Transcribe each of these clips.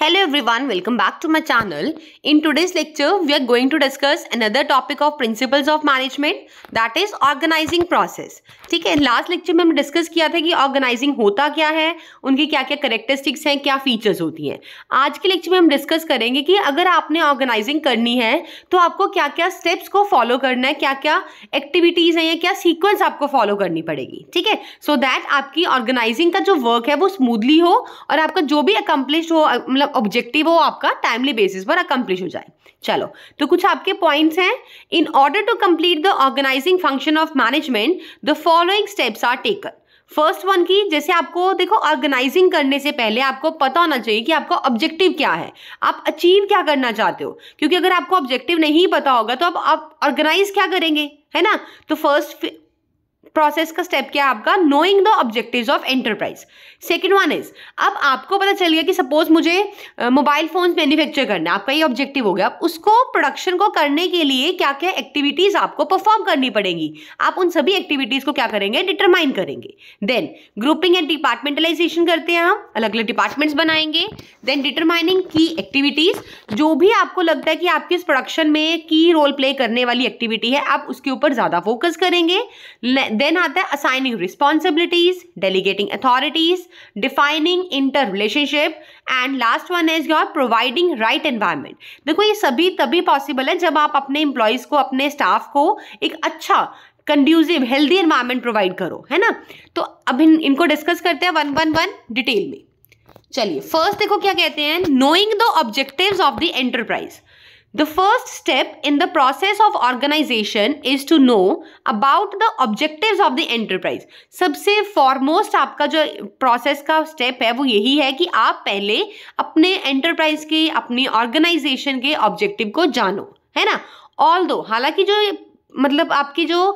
Hello everyone, welcome back to my channel. In today's lecture, we are going to discuss another topic of principles of management that is organizing process. ठीक है last lecture में हमने discuss किया था कि organising होता क्या है उनकी क्या क्या करेक्टरिस्टिक्स हैं क्या फीचर्स होती हैं आज के लेक्चर में हम डिस्कस करेंगे कि अगर आपने ऑर्गेनाइजिंग करनी है तो आपको क्या क्या स्टेप्स को फॉलो करना है क्या क्या एक्टिविटीज़ हैं या क्या सीक्वेंस आपको फॉलो करनी पड़ेगी ठीक है सो दैट आपकी ऑर्गेनाइजिंग का जो वर्क है वो स्मूदली हो और आपका जो भी अकम्पलिश हो मतलब मतलब ऑब्जेक्टिव हो आपका टाइमली बेसिस पर अकम्प्लिश हो जाए चलो तो कुछ आपके पॉइंट्स हैं in order to complete the organizing function of management the following steps are taken first one की जैसे आपको देखो ऑर्गेनाइजिंग करने से पहले आपको पता होना चाहिए कि आपका ऑब्जेक्टिव क्या है आप अचीव क्या करना चाहते हो क्योंकि अगर आपको ऑब्जेक्टिव नहीं पता होगा तो आप ऑर्गेनाइज क्या करेंगे है ना तो फर्स्ट प्रोसेस का स्टेप क्या आपका knowing the objective of enterprise second one is अब आपको पता चल गया कि सपोज मुझे मोबाइल फोन मैन्युफैक्चर करना आपका ये ऑब्जेक्टिव हो गया अब उसको प्रोडक्शन को करने के लिए क्या क्या एक्टिविटीज आपको परफॉर्म करनी पड़ेंगी आप उन सभी एक्टिविटीज को क्या करेंगे डिटरमाइन करेंगे देन ग्रुपिंग एंड डिपार्टमेंटलाइजेशन करते हैं हम अलग अलग डिपार्टमेंट्स बनाएंगे देन डिटरमाइनिंग की एक्टिविटीज जो भी आपको लगता है कि आपके इस प्रोडक्शन में की रोल प्ले करने वाली एक्टिविटी है आप उसके ऊपर ज्यादा फोकस करेंगे देन आता है assigning responsibilities delegating authorities defining inter relationship and last one is your providing right environment देखो ये सभी तभी पॉसिबल है जब आप अपने इंप्लॉयज को अपने स्टाफ को एक अच्छा कंड्यूसिव हेल्दी एनवायरमेंट प्रोवाइड करो है ना तो अब इन, इनको डिस्कस करते हैं वन वन वन डिटेल में चलिए फर्स्ट देखो क्या कहते हैं knowing the objective of the enterprise the first step in the process of organization is to know about the objective of the enterprise सबसे फॉरमोस्ट आपका जो प्रोसेस का स्टेप है वो यही है कि आप पहले अपने एंटरप्राइज के अपने ऑर्गेनाइजेशन के ऑब्जेक्टिव को जानो है ना ऑल दो हालांकि जो मतलब आपकी जो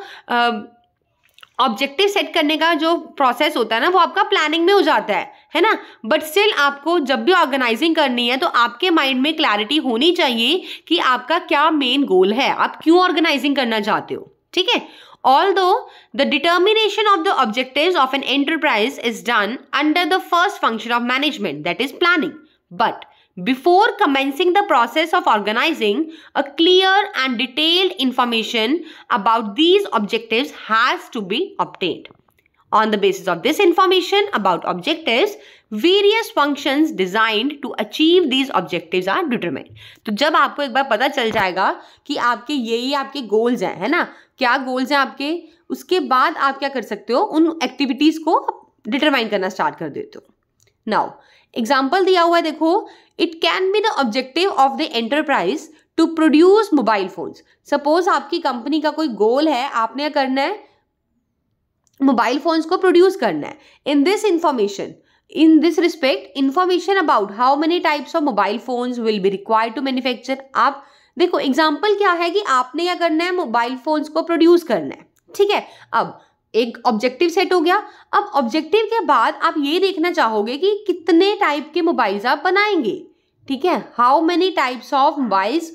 ऑब्जेक्टिव सेट करने का जो प्रोसेस होता है ना वो आपका प्लानिंग में हो जाता है है ना बट स्टिल आपको जब भी ऑर्गेनाइजिंग करनी है तो आपके माइंड में क्लैरिटी होनी चाहिए कि आपका क्या मेन गोल है आप क्यों ऑर्गेनाइजिंग करना चाहते हो ठीक है although the determination of the objective of an enterprise is done under the first function of management that is planning but Before commencing the process of organizing, a clear and detailed information about these objectives has to be obtained. On the basis of this information about objectives, various functions designed to achieve these objectives are determined तो जब आपको एक बार पता चल जाएगा कि आपके ये ही आपके गोल्स हैं है ना क्या गोल्स हैं आपके उसके बाद आप क्या कर सकते हो उन एक्टिविटीज़ को डिटरमाइन करना स्टार्ट कर देते हो नाउ एग्जाम्पल दिया हुआ है देखो it can be the objective of the enterprise to produce mobile phones suppose आपकी कंपनी का कोई गोल है आपने करना है मोबाइल फोन्स को प्रोड्यूस करना है in this information in this respect information about how many types of mobile phones will be require to manufacture आप देखो एग्जाम्पल क्या है कि आपने क्या करना है मोबाइल फोन्स को प्रोड्यूस करना है ठीक है अब एक ऑब्जेक्टिव सेट हो गया अब ऑब्जेक्टिव के बाद आप ये देखना चाहोगे कि कितने टाइप के मोबाइल्स आप बनाएंगे ठीक है how many types of mobiles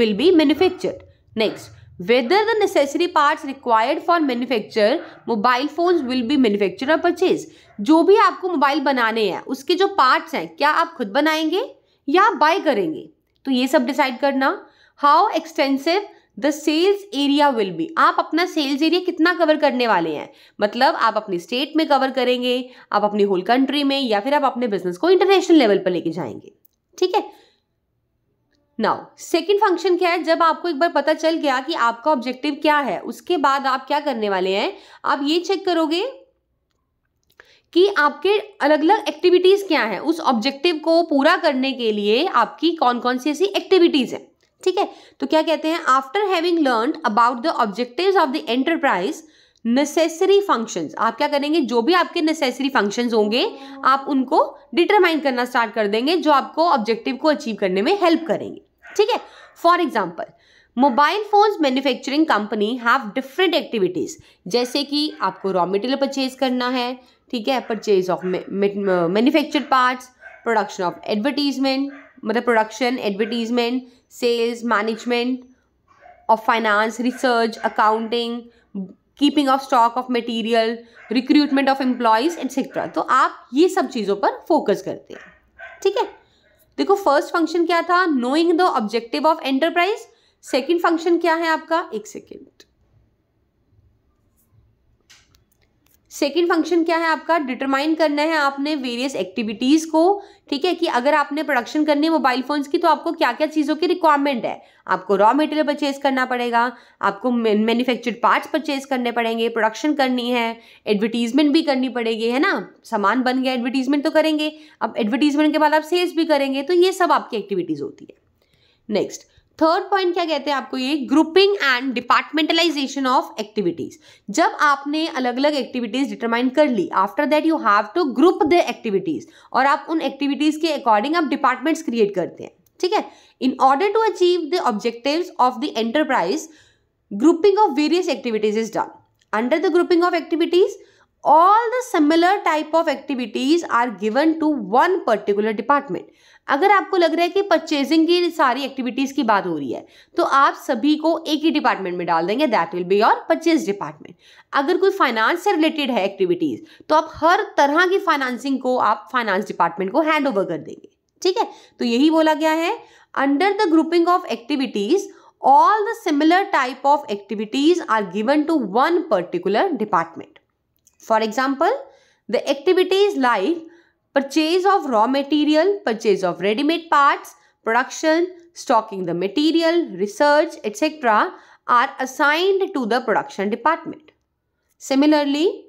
will be manufactured next whether the necessary parts required for manufacture mobile phones will be manufacture और परचेज जो भी आपको मोबाइल बनाने हैं उसके जो पार्ट्स हैं क्या आप खुद बनाएंगे या बाय करेंगे तो ये सब डिसाइड करना how extensive the sales area will be आप अपना सेल्स एरिया कितना कवर करने वाले हैं मतलब आप अपनी स्टेट में कवर करेंगे आप अपनी होल कंट्री में या फिर आप अपने बिजनेस को इंटरनेशनल लेवल पर लेके जाएंगे ठीक है नाउ सेकेंड फंक्शन क्या है जब आपको एक बार पता चल गया कि आपका ऑब्जेक्टिव क्या है उसके बाद आप क्या करने वाले हैं आप ये चेक करोगे कि आपके अलग अलग एक्टिविटीज़ क्या हैं उस ऑब्जेक्टिव को पूरा करने के लिए आपकी कौन कौन सी ऐसी एक्टिविटीज़ हैं ठीक है तो क्या कहते हैं after having learn about the objective of the enterprise necessary functions आप क्या करेंगे जो भी आपके नेसेसरी फंक्शंस होंगे आप उनको डिटरमाइन करना स्टार्ट कर देंगे जो आपको ऑब्जेक्टिव को अचीव करने में हेल्प करेंगे ठीक है for example mobile phones manufacturing company have different activities जैसे कि आपको रॉ मटेरियल परचेज करना है ठीक है purchase of manufactured parts production of advertisement मतलब production advertisement sales management of finance research accounting keeping of stock of material recruitment of employees etcetera तो आप ये सब चीज़ों पर फोकस करते हैं ठीक है देखो फर्स्ट फंक्शन क्या था knowing the objective of enterprise second function क्या है आपका एक सेकेंड सेकेंड फंक्शन क्या है आपका डिटरमाइन करना है आपने वेरियस एक्टिविटीज़ को ठीक है कि अगर आपने प्रोडक्शन करनी है मोबाइल फ़ोन्स की तो आपको क्या क्या चीज़ों की रिक्वायरमेंट है आपको रॉ मटेरियल परचेज करना पड़ेगा आपको मैन्युफैक्चर्ड पार्ट्स परचेज करने पड़ेंगे प्रोडक्शन करनी है एडवर्टीजमेंट भी करनी पड़ेगी है ना सामान बन गया एडवर्टीजमेंट तो करेंगे अब एडवर्टीजमेंट के बाद आप सेल्स भी करेंगे तो ये सब आपकी एक्टिविटीज़ होती है नेक्स्ट थर्ड पॉइंट क्या कहते हैं आपको ये grouping and departmentalization of activities जब आपने अलग अलग एक्टिविटीज डिटरमाइन कर ली after that you have to group the activities और आप उन एक्टिविटीज के अकॉर्डिंग आप डिपार्टमेंट्स क्रिएट करते हैं ठीक है in order to achieve the objective of the enterprise grouping of various activities is done under the grouping of activities all the similar type of activities are given to one particular department अगर आपको लग रहा है कि purchasing की सारी activities की बात हो रही है तो आप सभी को एक ही डिपार्टमेंट में डाल देंगे that will be your purchase department अगर कोई फाइनेंस से रिलेटेड है एक्टिविटीज़ तो आप हर तरह की फाइनेंसिंग को आप फाइनेंस डिपार्टमेंट को हैंड ओवर कर देंगे ठीक है तो यही बोला गया है under the grouping of activities all the similar type of activities are given to one particular department for example the activities like purchase of raw material, purchase of ready-made parts, production, stocking the material, research, etc. are assigned to the production department. Similarly,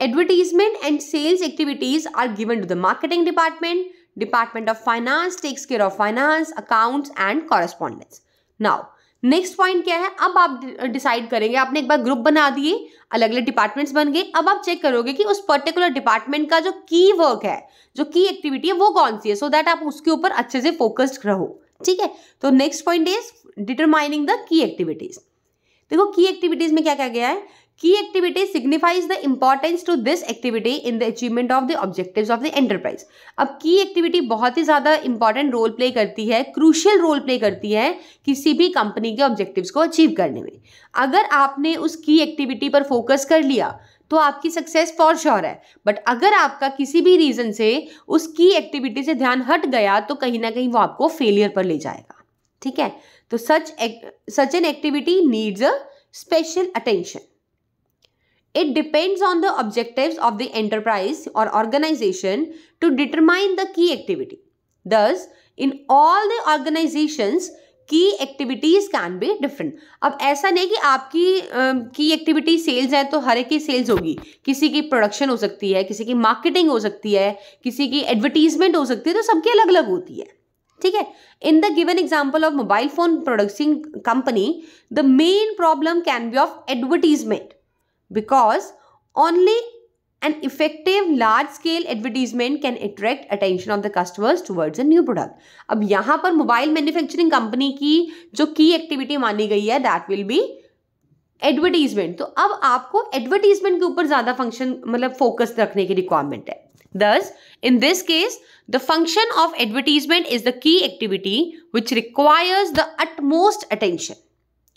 advertisement and sales activities are given to the marketing department. Department of Finance takes care of finance, accounts and correspondence. Now, next point क्या है अब आप decide करेंगे आपने एक बार group बना दिए अलग अलग डिपार्टमेंट्स बन गए अब आप चेक करोगे कि उस पर्टिकुलर डिपार्टमेंट का जो की वर्क है जो की एक्टिविटी है वो कौन सी है सो so दैट आप उसके ऊपर अच्छे से फोकस्ड रहो ठीक है तो next point is determining the key activities देखो की एक्टिविटीज में क्या क्या गया है Key activity signifies the importance to this activity in the achievement of the objectives of the enterprise. अब key activity बहुत ही ज़्यादा important role play करती है crucial role play करती है किसी भी कंपनी के objectives को achieve करने में अगर आपने उस key activity पर focus कर लिया तो आपकी सक्सेस फॉर श्योर है बट अगर आपका किसी भी रीज़न से उस की एक्टिविटी से ध्यान हट गया तो कहीं ना कहीं वो आपको फेलियर पर ले जाएगा ठीक है तो such such an activity needs a special attention It depends on the objectives of the enterprise or organization to determine the key activity. Thus, in all the organizations, key activities can be different अब ऐसा नहीं कि आपकी की activity sales है तो हर एक की सेल्स होगी किसी की प्रोडक्शन हो सकती है किसी की मार्केटिंग हो सकती है किसी की एडवर्टीजमेंट हो सकती है तो सबकी अलग अलग होती है ठीक है in the given example of mobile phone producing company the main problem can be of advertisement because only an effective large scale advertisement can attract attention of the customers towards a new product. अब यहाँ पर mobile manufacturing company की जो की activity मानी गई है that will B advertisement. तो अब आपको एडवर्टीजमेंट के ऊपर ज़्यादा फंक्शन मतलब फोकस रखने की है Thus, in this case, the function of advertisement is the key activity which requires the utmost attention.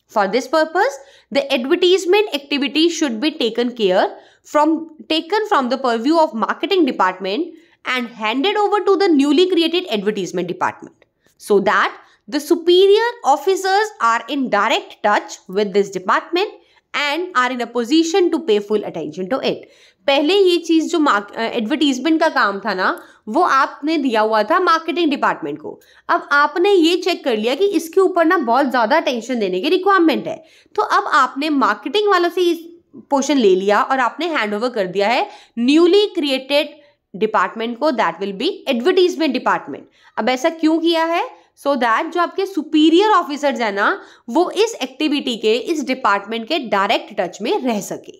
For this purpose, the advertisement activity should be taken care from taken from the purview of marketing department and handed over to the newly created advertisement department so that the superior officers are in direct touch with this department and are in a position to pay full attention to it. पहले ये चीज़ जो advertisement का काम था ना वो आपने दिया हुआ था मार्केटिंग डिपार्टमेंट को अब आपने ये चेक कर लिया कि इसके ऊपर ना बहुत ज़्यादा टेंशन देने की रिक्वायरमेंट है तो अब आपने मार्केटिंग वालों से इस पोर्शन ले लिया और आपने हैंड ओवर कर दिया है न्यूली क्रिएटेड डिपार्टमेंट को that will be advertisement department अब ऐसा क्यों किया है सो so दैट जो आपके सुपीरियर ऑफिसर्स हैं ना वो इस एक्टिविटी के इस डिपार्टमेंट के डायरेक्ट टच में रह सके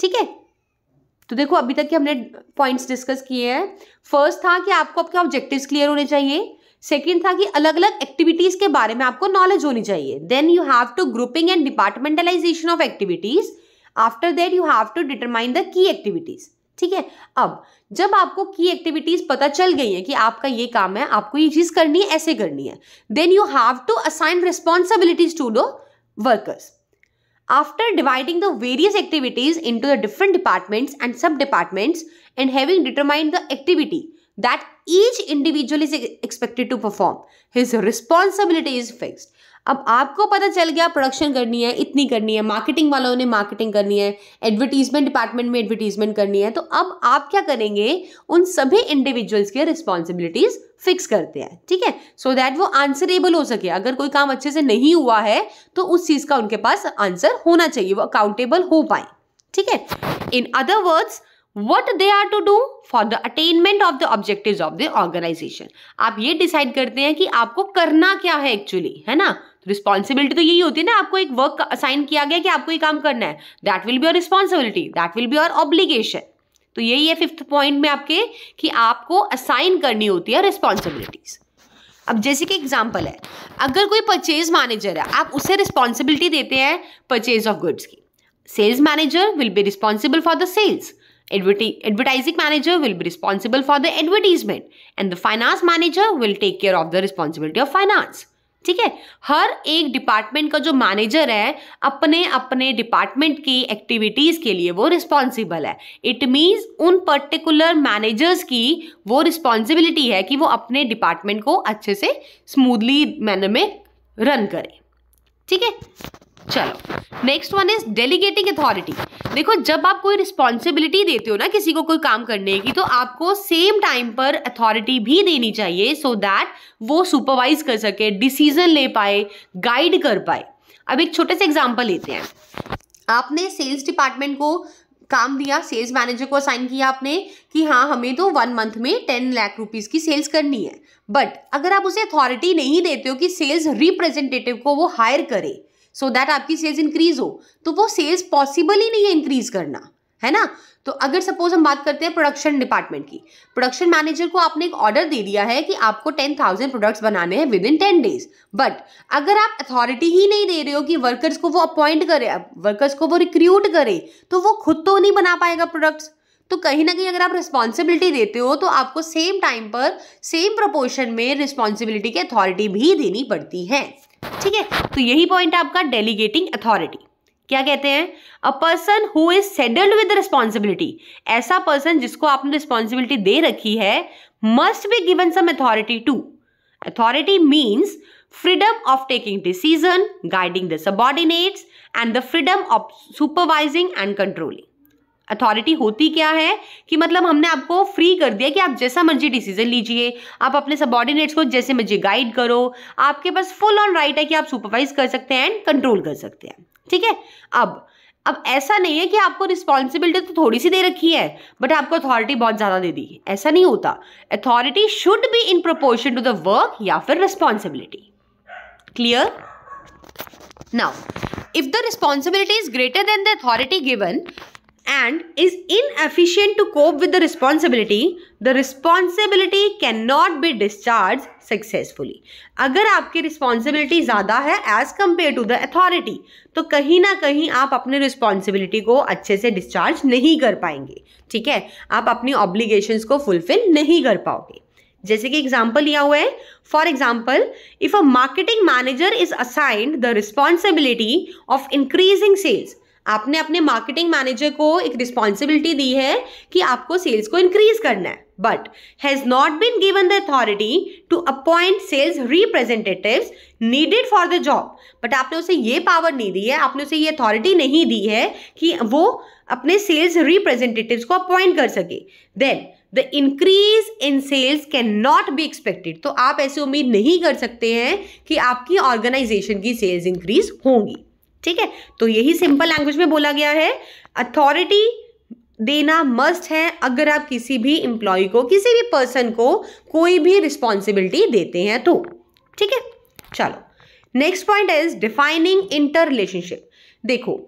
ठीक है तो देखो अभी तक के हमने पॉइंट्स डिस्कस किए हैं फर्स्ट था कि आपको आपके ऑब्जेक्टिव्स क्लियर होने चाहिए सेकेंड था कि अलग अलग एक्टिविटीज के बारे में आपको नॉलेज होनी चाहिए then you have to grouping and departmentalization of activities after that you have to determine the key activities ठीक है अब जब आपको की एक्टिविटीज पता चल गई है कि आपका ये काम है आपको ये चीज करनी है ऐसे करनी है then you have to assign responsibilities to the workers After dividing the various activities into the different departments and sub-departments and having determined the activity that each individual is expected to perform, his responsibility is fixed. अब आपको पता चल गया production करनी है इतनी करनी है मार्केटिंग वालों ने मार्केटिंग करनी है एडवर्टीजमेंट डिपार्टमेंट में एडवर्टीजमेंट करनी है तो अब आप क्या करेंगे उन सभी इंडिविजुअल्स के रिस्पॉन्सिबिलिटीज़ फिक्स करते हैं ठीक है सो दैट वो आंसरेबल हो सके अगर कोई काम अच्छे से नहीं हुआ है तो उस चीज़ का उनके पास आंसर होना चाहिए वो अकाउंटेबल हो पाए ठीक है in other words what they are to do for the attainment of the objective of the organization आप ये डिसाइड करते हैं कि आपको करना क्या है एक्चुअली है ना रिस्पॉन्सिबिलिटी तो यही होती है ना आपको एक वर्क असाइन किया गया कि आपको ये काम करना है that will be your responsibility that will be your obligation तो यही है फिफ्थ पॉइंट में आपके कि आपको असाइन करनी होती है रिस्पॉन्सिबिलिटीज अब जैसे कि एग्जाम्पल है अगर कोई परचेज मैनेजर है आप उसे रिस्पॉन्सिबिलिटी देते हैं परचेज ऑफ गुड्स की sales manager will be responsible for the sales Adverti- advertising manager will be responsible for the advertisement and the finance manager will take care of the responsibility of finance. ठीक है हर एक department का जो manager है अपने अपने department की activities के लिए वो रिस्पॉन्सिबल है इट मीन्स उन पर्टिकुलर मैनेजर्स की वो रिस्पॉन्सिबिलिटी है कि वो अपने डिपार्टमेंट को अच्छे से स्मूथली मैनर में रन करें ठीक है चलो next one is delegating authority देखो जब आप कोई रिस्पॉन्सिबिलिटी देते हो ना किसी को कोई काम करने की तो आपको सेम टाइम पर अथॉरिटी भी देनी चाहिए सो so दैट वो सुपरवाइज कर सके डिसीजन ले पाए गाइड कर पाए अब एक छोटे से एग्जाम्पल लेते हैं आपने सेल्स डिपार्टमेंट को काम दिया सेल्स मैनेजर को असाइन किया आपने कि हाँ हमें तो वन मंथ में टेन लाख रुपीज़ की सेल्स करनी है बट अगर आप उसे अथॉरिटी नहीं देते हो कि सेल्स रिप्रेजेंटेटिव को वो हायर करे सो so दैट आपकी सेल्स इंक्रीज हो तो वो सेल्स पॉसिबल ही नहीं है इंक्रीज करना है ना तो अगर सपोज हम बात करते हैं प्रोडक्शन डिपार्टमेंट की प्रोडक्शन मैनेजर को आपने एक ऑर्डर दे दिया है कि आपको टेन थाउजेंड प्रोडक्ट्स बनाने हैं within ten days but अगर आप अथॉरिटी ही नहीं दे रहे हो कि वर्कर्स को वो अपॉइंट करे वर्कर्स को वो रिक्रूट करे तो वो खुद तो नहीं बना पाएगा प्रोडक्ट्स तो कहीं ना कहीं अगर आप रिस्पॉन्सिबिलिटी देते हो तो आपको सेम टाइम पर सेम प्रपोर्शन में रिस्पॉन्सिबिलिटी की अथॉरिटी भी देनी पड़ती है ठीक है तो यही पॉइंट है आपका डेलीगेटिंग अथॉरिटी क्या कहते हैं a person who is saddled with responsibility ऐसा पर्सन जिसको आपने रिस्पॉन्सिबिलिटी दे रखी है must be given some authority to authority means freedom of taking decision guiding the subordinates and the freedom of supervising and controlling authority होती क्या है कि मतलब हमने आपको फ्री कर दिया कि आप जैसा मर्जी डिसीजन लीजिए आप अपने सबॉर्डिनेट्स को जैसे मर्जी गाइड करो आपके पास फुल ऑन राइट है कि आप सुपरवाइज कर सकते हैं एंड कंट्रोल कर सकते हैं ठीक है अब अब ऐसा नहीं है कि आपको रिस्पॉन्सिबिलिटी तो थोड़ी सी दे रखी है बट आपको अथॉरिटी बहुत ज़्यादा दे दी ऐसा नहीं होता authority should be in proportion to the work या फिर responsibility clear now if the responsibility is greater than the authority given and is inefficient to cope with the responsibility, the responsibility cannot be discharged successfully. अगर आपकी responsibility ज़्यादा है as compared to the authority, तो कहीं ना कहीं आप अपने responsibility को अच्छे से discharge नहीं कर पाएंगे ठीक है आप अपनी obligations को fulfill नहीं कर पाओगे जैसे कि एग्जाम्पल लिया हुआ है for example if a marketing manager is assigned the responsibility of increasing sales आपने अपने मार्केटिंग मैनेजर को एक रिस्पॉन्सिबिलिटी दी है कि आपको सेल्स को इंक्रीज करना है but has not been given the authority to appoint sales representative needed for the job but आपने उसे ये पावर नहीं दी है आपने उसे ये अथॉरिटी नहीं दी है कि वो अपने सेल्स रिप्रेजेंटेटिव को अपॉइंट कर सके then the increase in sales can not be expected तो आप ऐसी उम्मीद नहीं कर सकते हैं कि आपकी ऑर्गेनाइजेशन की सेल्स इंक्रीज होंगी ठीक है तो यही सिंपल लैंग्वेज में बोला गया है अथॉरिटी देना मस्ट है अगर आप किसी भी इंप्लॉय को किसी भी पर्सन को कोई भी रिस्पॉन्सिबिलिटी देते हैं तो ठीक है चलो next point is defining inter relationship देखो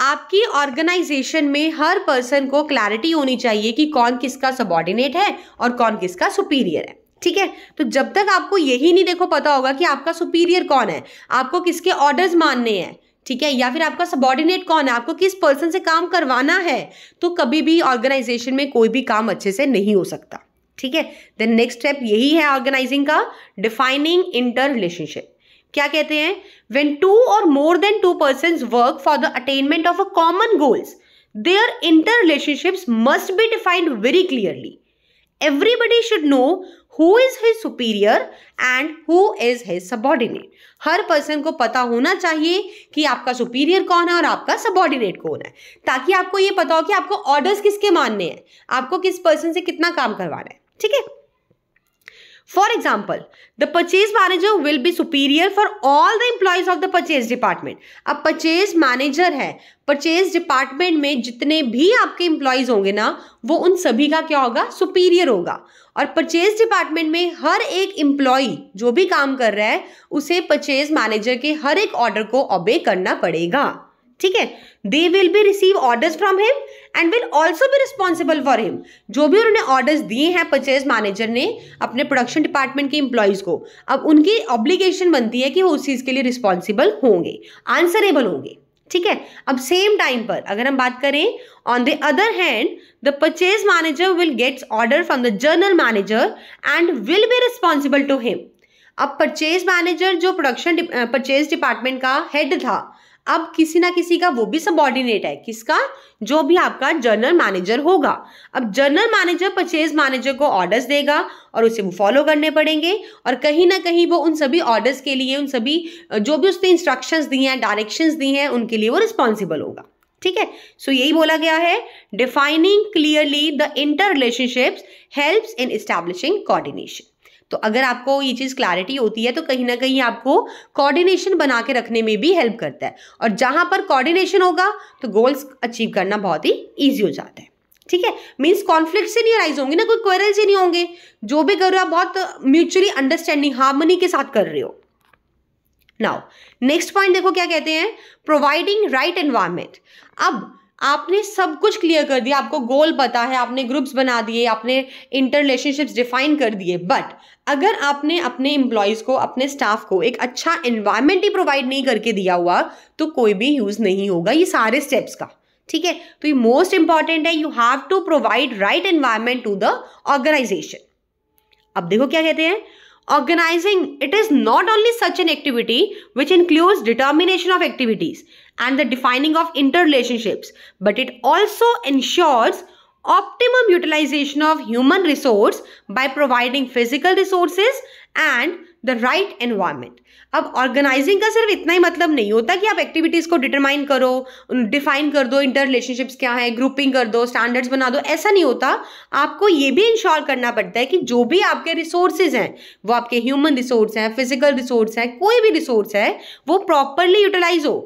आपकी ऑर्गेनाइजेशन में हर पर्सन को क्लैरिटी होनी चाहिए कि कौन किसका सबॉर्डिनेट है और कौन किसका सुपीरियर है ठीक है तो जब तक आपको यही नहीं देखो पता होगा कि आपका सुपीरियर कौन है आपको किसके ऑर्डर्स मानने हैं ठीक है या फिर आपका सबॉर्डिनेट कौन है आपको किस पर्सन से काम करवाना है तो कभी भी ऑर्गेनाइजेशन में कोई भी काम अच्छे से नहीं हो सकता ठीक है देन नेक्स्ट स्टेप यही है ऑर्गेनाइजिंग का डिफाइनिंग इंटर रिलेशनशिप क्या कहते हैं वेन टू और more than two person work for the attainment of a common goals their interrelationships must be defined very clearly everybody should know who is his superior and who is his subordinate हर person को पता होना चाहिए कि आपका superior कौन है और आपका सबॉर्डिनेट कौन है ताकि आपको ये पता हो कि आपको ऑर्डर्स किसके मानने हैं आपको किस पर्सन से कितना काम करवाना है ठीक है for example the purchase manager will be superior for all the employees of the purchase department अब परचेज मैनेजर है परचेज डिपार्टमेंट में जितने भी आपके इम्प्लॉयज होंगे ना वो उन सभी का क्या होगा सुपीरियर होगा और परचेज डिपार्टमेंट में हर एक इम्प्लॉय जो भी काम कर रहा है उसे परचेज मैनेजर के हर एक ऑर्डर को ऑबे करना पड़ेगा ठीक है they will be receive orders from him and will also भी रिस्पॉन्सिबल फॉर हिम जो भी उन्होंने ऑर्डर्स दिए हैं परचेज मैनेजर ने अपने प्रोडक्शन डिपार्टमेंट के इंप्लॉयज़ को अब उनकी ऑब्लिगेशन बनती है कि वो उस चीज़ के लिए रिस्पॉन्सिबल होंगे आंसरेबल होंगे ठीक है अब सेम टाइम पर अगर हम बात करें on the other hand the purchase manager will gets order from the general manager and will be responsible to him अब परचेज मैनेजर जो प्रोडक्शन परचेज डिपार्टमेंट का हेड था अब किसी ना किसी का वो भी सबॉर्डिनेट है किसका जो भी आपका जर्नल मैनेजर होगा अब जर्नल मैनेजर परचेज मैनेजर को ऑर्डर्स देगा और उसे वो फॉलो करने पड़ेंगे और कहीं ना कहीं वो उन सभी ऑर्डर्स के लिए उन सभी जो भी उसने इंस्ट्रक्शंस दी हैं डायरेक्शंस दी हैं उनके लिए वो रिस्पॉन्सिबल होगा ठीक है सो यही बोला गया है defining clearly the interrelationships helps in establishing coordination तो अगर आपको ये चीज़ क्लैरिटी होती है तो कहीं ना कहीं आपको कोऑर्डिनेशन बना के रखने में भी हेल्प करता है और जहाँ पर कोऑर्डिनेशन होगा तो गोल्स अचीव करना बहुत ही ईजी हो जाता है ठीक है मीन्स कॉन्फ्लिक्ट से नहीं अराइज होंगे ना कोई क्वेरल से नहीं होंगे जो भी कर रहे हो आप बहुत म्यूचुअली अंडरस्टैंडिंग हार्मनी के साथ कर रहे हो नाउ नेक्स्ट पॉइंट देखो क्या कहते हैं प्रोवाइडिंग राइट एनवायरमेंट अब आपने सब कुछ क्लियर कर दिया आपको गोल पता है आपने ग्रुप्स बना दिए आपने इंटर रिलेशनशिप्स डिफाइन कर दिए बट अगर आपने अपने एम्प्लॉयज़ को अपने स्टाफ को एक अच्छा इन्वायरमेंट ही प्रोवाइड नहीं करके दिया हुआ तो कोई भी यूज़ नहीं होगा ये सारे स्टेप्स का ठीक है तो ये मोस्ट इंपॉर्टेंट है you have to provide right environment to the organisation अब देखो क्या कहते हैं organising it is not only such an activity which include determination of activities and the defining of interrelationships, but it also ensures optimum utilization of human resource by providing physical resources and the right environment अब organising का सिर्फ इतना ही मतलब नहीं होता कि आप activities को डिटरमाइन करो डिफाइन कर दो इंटर रिलेशनशिप्स क्या है ग्रुपिंग कर दो स्टैंडर्ड्स बना दो ऐसा नहीं होता आपको ये भी इंश्योर करना पड़ता है कि जो भी आपके रिसोर्सेज हैं वो आपके ह्यूमन रिसोर्स हैं फिजिकल रिसोर्स हैं कोई भी रिसोर्स है वो प्रॉपरली यूटिलाइज हो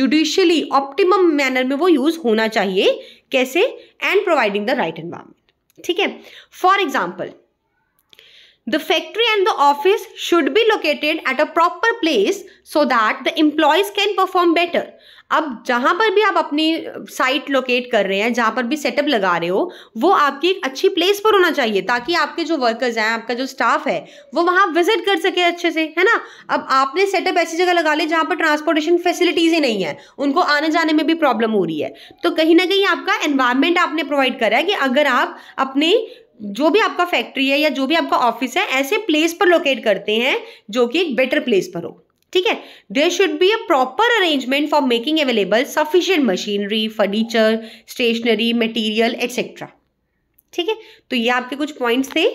जुडिशली ऑप्टिमम मैनर में वो यूज़ होना चाहिए कैसे and providing the right environment ठीक है for example The factory and the office should be located at a proper place so that the employees can perform better. अब जहाँ पर भी आप अपनी साइट लोकेट कर रहे हैं जहाँ पर भी सेटअप लगा रहे हो वो आपकी एक अच्छी प्लेस पर होना चाहिए ताकि आपके जो वर्कर्स हैं आपका जो स्टाफ है वो वहाँ विजिट कर सके अच्छे से है ना अब आपने सेटअप ऐसी जगह लगा ली जहाँ पर ट्रांसपोर्टेशन फैसिलिटीज़ ही नहीं है उनको आने जाने में भी प्रॉब्लम हो रही है तो कहीं ना कहीं आपका एनवायरमेंट आपने प्रोवाइड करा है कि अगर आप अपने जो भी आपका फैक्ट्री है या जो भी आपका ऑफिस है ऐसे प्लेस पर लोकेट करते हैं जो कि एक बेटर प्लेस पर हो ठीक है there should be a proper arrangement for making available sufficient machinery furniture stationery material etcetera ठीक है तो ये आपके कुछ पॉइंट्स थे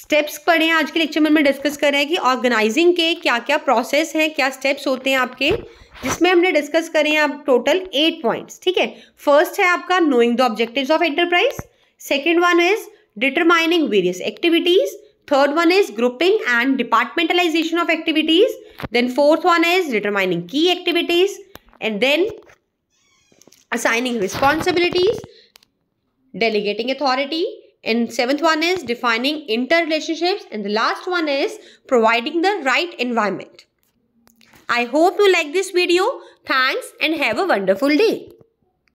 स्टेप्स पढ़े आज के लेक्चर में हम डिस्कस कर रहे हैं कि ऑर्गेनाइजिंग के क्या क्या प्रोसेस हैं क्या स्टेप्स होते हैं आपके जिसमें हमने डिस्कस करे हैं आप टोटल एट पॉइंट्स ठीक है फर्स्ट है आपका knowing the objectives of enterprise second one is determining various activities. Third one is grouping and departmentalization of activities. Then fourth one is determining key activities. And then assigning responsibilities, delegating authority. And seventh one is defining interrelationships. And the last one is providing the right environment. I hope you like this video. Thanks and have a wonderful day.